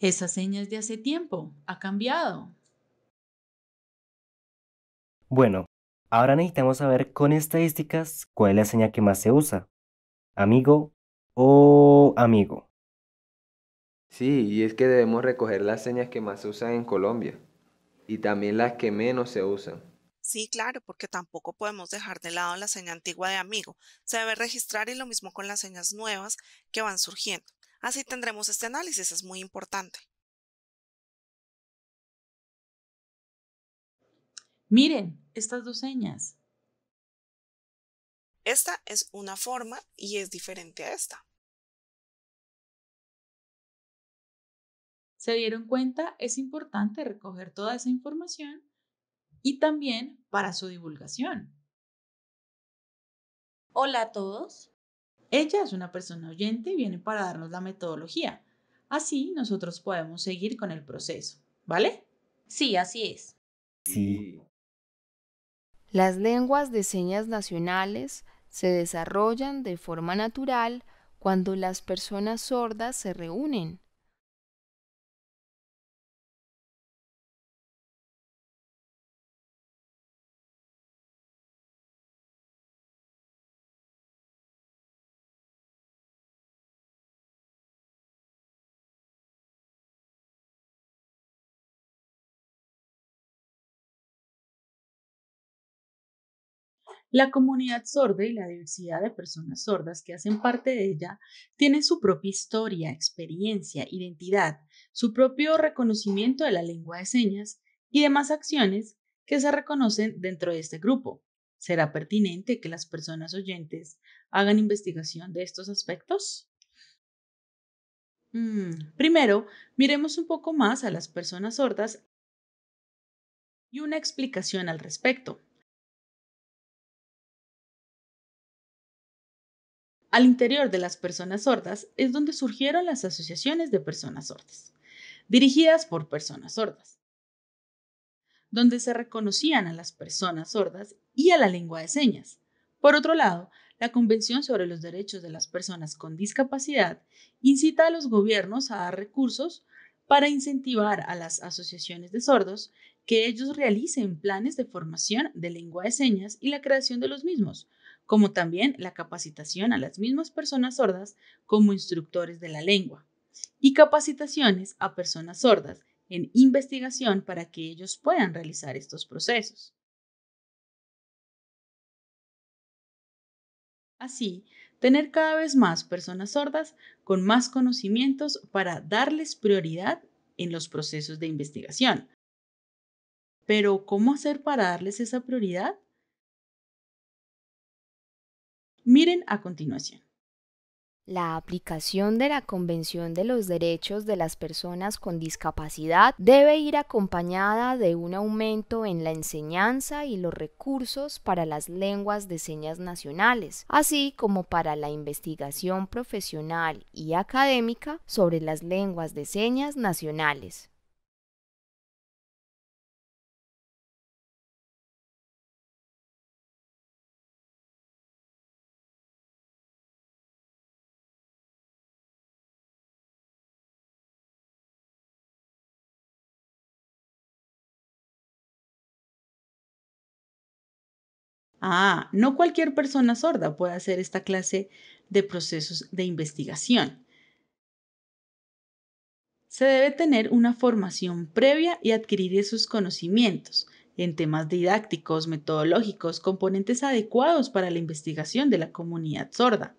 Esa seña es de hace tiempo, ha cambiado. Bueno, ahora necesitamos saber con estadísticas cuál es la seña que más se usa. Amigo o amigo. Sí, y es que debemos recoger las señas que más se usan en Colombia y también las que menos se usan. Sí, claro, porque tampoco podemos dejar de lado la seña antigua de amigo. Se debe registrar y lo mismo con las señas nuevas que van surgiendo. Así tendremos este análisis, es muy importante. Miren estas dos señas. Esta es una forma y es diferente a esta. ¿Se dieron cuenta? Es importante recoger toda esa información y también para su divulgación. Hola a todos, ella es una persona oyente y viene para darnos la metodología. Así nosotros podemos seguir con el proceso, ¿vale? Sí, así es. Sí. Las lenguas de señas nacionales se desarrollan de forma natural cuando las personas sordas se reúnen La comunidad sorda y la diversidad de personas sordas que hacen parte de ella tienen su propia historia, experiencia, identidad, su propio reconocimiento de la lengua de señas y demás acciones que se reconocen dentro de este grupo. ¿Será pertinente que las personas oyentes hagan investigación de estos aspectos? Mm, primero, miremos un poco más a las personas sordas y una explicación al respecto. Al interior de las personas sordas es donde surgieron las asociaciones de personas sordas, dirigidas por personas sordas, donde se reconocían a las personas sordas y a la lengua de señas. Por otro lado, la Convención sobre los Derechos de las Personas con Discapacidad incita a los gobiernos a dar recursos para incentivar a las asociaciones de sordos que ellos realicen planes de formación de lengua de señas y la creación de los mismos, como también la capacitación a las mismas personas sordas como instructores de la lengua y capacitaciones a personas sordas en investigación para que ellos puedan realizar estos procesos. Así, tener cada vez más personas sordas con más conocimientos para darles prioridad en los procesos de investigación. Pero, ¿cómo hacer para darles esa prioridad? Miren a continuación. La aplicación de la Convención de los Derechos de las Personas con Discapacidad debe ir acompañada de un aumento en la enseñanza y los recursos para las lenguas de señas nacionales, así como para la investigación profesional y académica sobre las lenguas de señas nacionales. Ah, no cualquier persona sorda puede hacer esta clase de procesos de investigación. Se debe tener una formación previa y adquirir esos conocimientos en temas didácticos, metodológicos, componentes adecuados para la investigación de la comunidad sorda.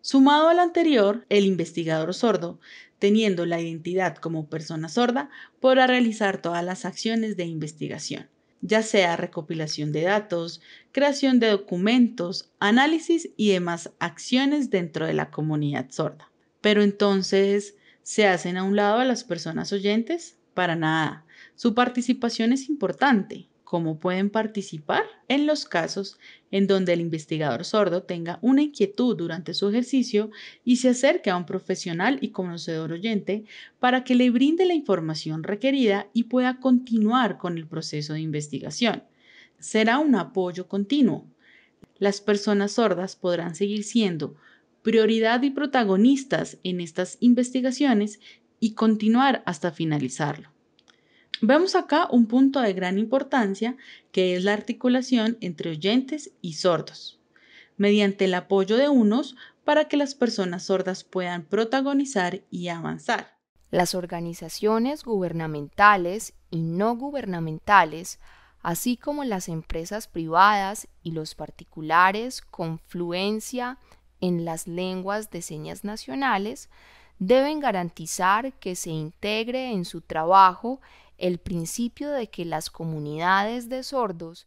Sumado al anterior, el investigador sordo, teniendo la identidad como persona sorda, podrá realizar todas las acciones de investigación ya sea recopilación de datos, creación de documentos, análisis y demás acciones dentro de la comunidad sorda. Pero entonces, ¿se hacen a un lado a las personas oyentes? Para nada. Su participación es importante, cómo pueden participar en los casos en donde el investigador sordo tenga una inquietud durante su ejercicio y se acerque a un profesional y conocedor oyente para que le brinde la información requerida y pueda continuar con el proceso de investigación. Será un apoyo continuo. Las personas sordas podrán seguir siendo prioridad y protagonistas en estas investigaciones y continuar hasta finalizarlo. Vemos acá un punto de gran importancia que es la articulación entre oyentes y sordos, mediante el apoyo de unos para que las personas sordas puedan protagonizar y avanzar. Las organizaciones gubernamentales y no gubernamentales, así como las empresas privadas y los particulares con fluencia en las lenguas de señas nacionales, deben garantizar que se integre en su trabajo el principio de que las comunidades de sordos